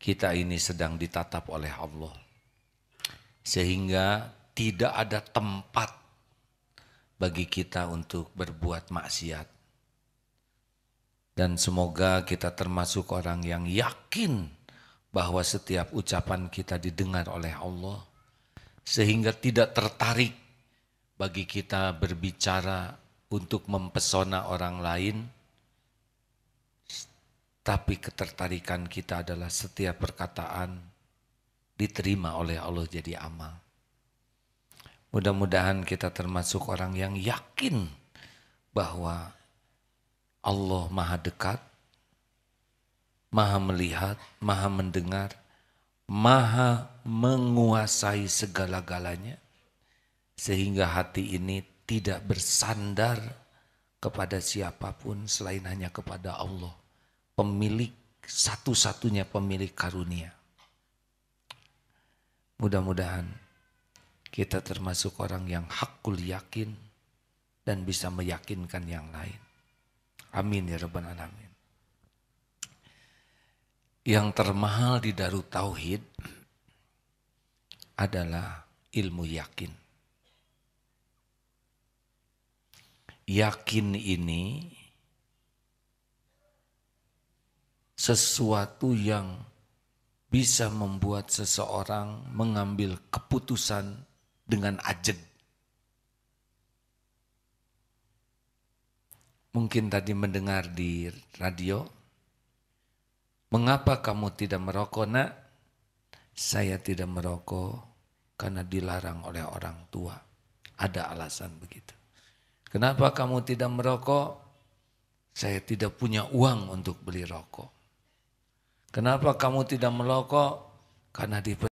kita ini sedang ditatap oleh Allah. Sehingga tidak ada tempat bagi kita untuk berbuat maksiat. Dan semoga kita termasuk orang yang yakin bahwa setiap ucapan kita didengar oleh Allah. Sehingga tidak tertarik bagi kita berbicara untuk mempesona orang lain tapi ketertarikan kita adalah setiap perkataan diterima oleh Allah jadi amal. Mudah-mudahan kita termasuk orang yang yakin bahwa Allah maha dekat, maha melihat, maha mendengar, maha menguasai segala-galanya. Sehingga hati ini tidak bersandar kepada siapapun selain hanya kepada Allah pemilik satu-satunya pemilik karunia. Mudah-mudahan kita termasuk orang yang hakul yakin dan bisa meyakinkan yang lain. Amin ya Rabbana Alamin. Yang termahal di Darut Tauhid adalah ilmu yakin. Yakin ini sesuatu yang bisa membuat seseorang mengambil keputusan dengan ajeg. Mungkin tadi mendengar di radio, mengapa kamu tidak merokok nak? Saya tidak merokok karena dilarang oleh orang tua. Ada alasan begitu. Kenapa kamu tidak merokok? Saya tidak punya uang untuk beli rokok. Kenapa kamu tidak melokok? Karena di